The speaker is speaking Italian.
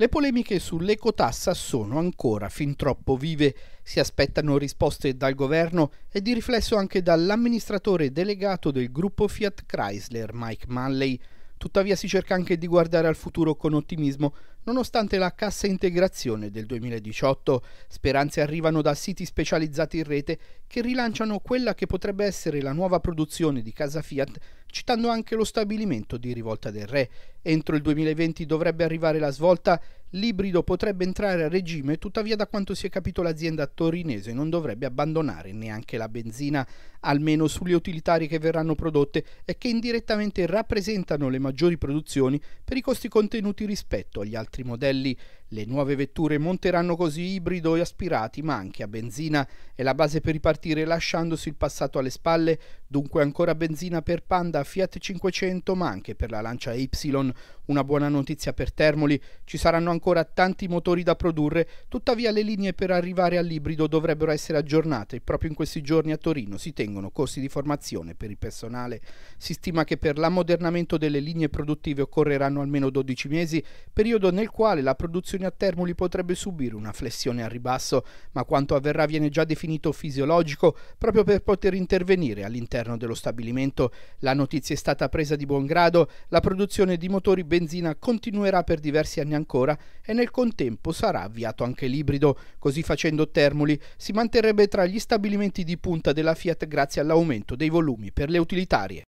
Le polemiche sull'ecotassa sono ancora fin troppo vive. Si aspettano risposte dal governo e di riflesso anche dall'amministratore delegato del gruppo Fiat Chrysler, Mike Malley. Tuttavia si cerca anche di guardare al futuro con ottimismo, Nonostante la cassa integrazione del 2018, speranze arrivano da siti specializzati in rete che rilanciano quella che potrebbe essere la nuova produzione di casa Fiat, citando anche lo stabilimento di Rivolta del Re. Entro il 2020 dovrebbe arrivare la svolta, l'ibrido potrebbe entrare a regime, tuttavia da quanto si è capito l'azienda torinese non dovrebbe abbandonare neanche la benzina, almeno sulle utilitarie che verranno prodotte e che indirettamente rappresentano le maggiori produzioni per i costi contenuti rispetto agli altri altri modelli. Le nuove vetture monteranno così ibrido e aspirati, ma anche a benzina. È la base per ripartire lasciandosi il passato alle spalle, dunque ancora benzina per Panda, Fiat 500, ma anche per la Lancia Y. Una buona notizia per Termoli, ci saranno ancora tanti motori da produrre, tuttavia le linee per arrivare all'ibrido dovrebbero essere aggiornate. Proprio in questi giorni a Torino si tengono corsi di formazione per il personale. Si stima che per l'ammodernamento delle linee produttive occorreranno almeno 12 mesi, periodo nel il quale la produzione a Termoli potrebbe subire una flessione al ribasso, ma quanto avverrà viene già definito fisiologico proprio per poter intervenire all'interno dello stabilimento. La notizia è stata presa di buon grado, la produzione di motori benzina continuerà per diversi anni ancora e nel contempo sarà avviato anche l'ibrido. Così facendo Termoli si manterrebbe tra gli stabilimenti di punta della Fiat grazie all'aumento dei volumi per le utilitarie.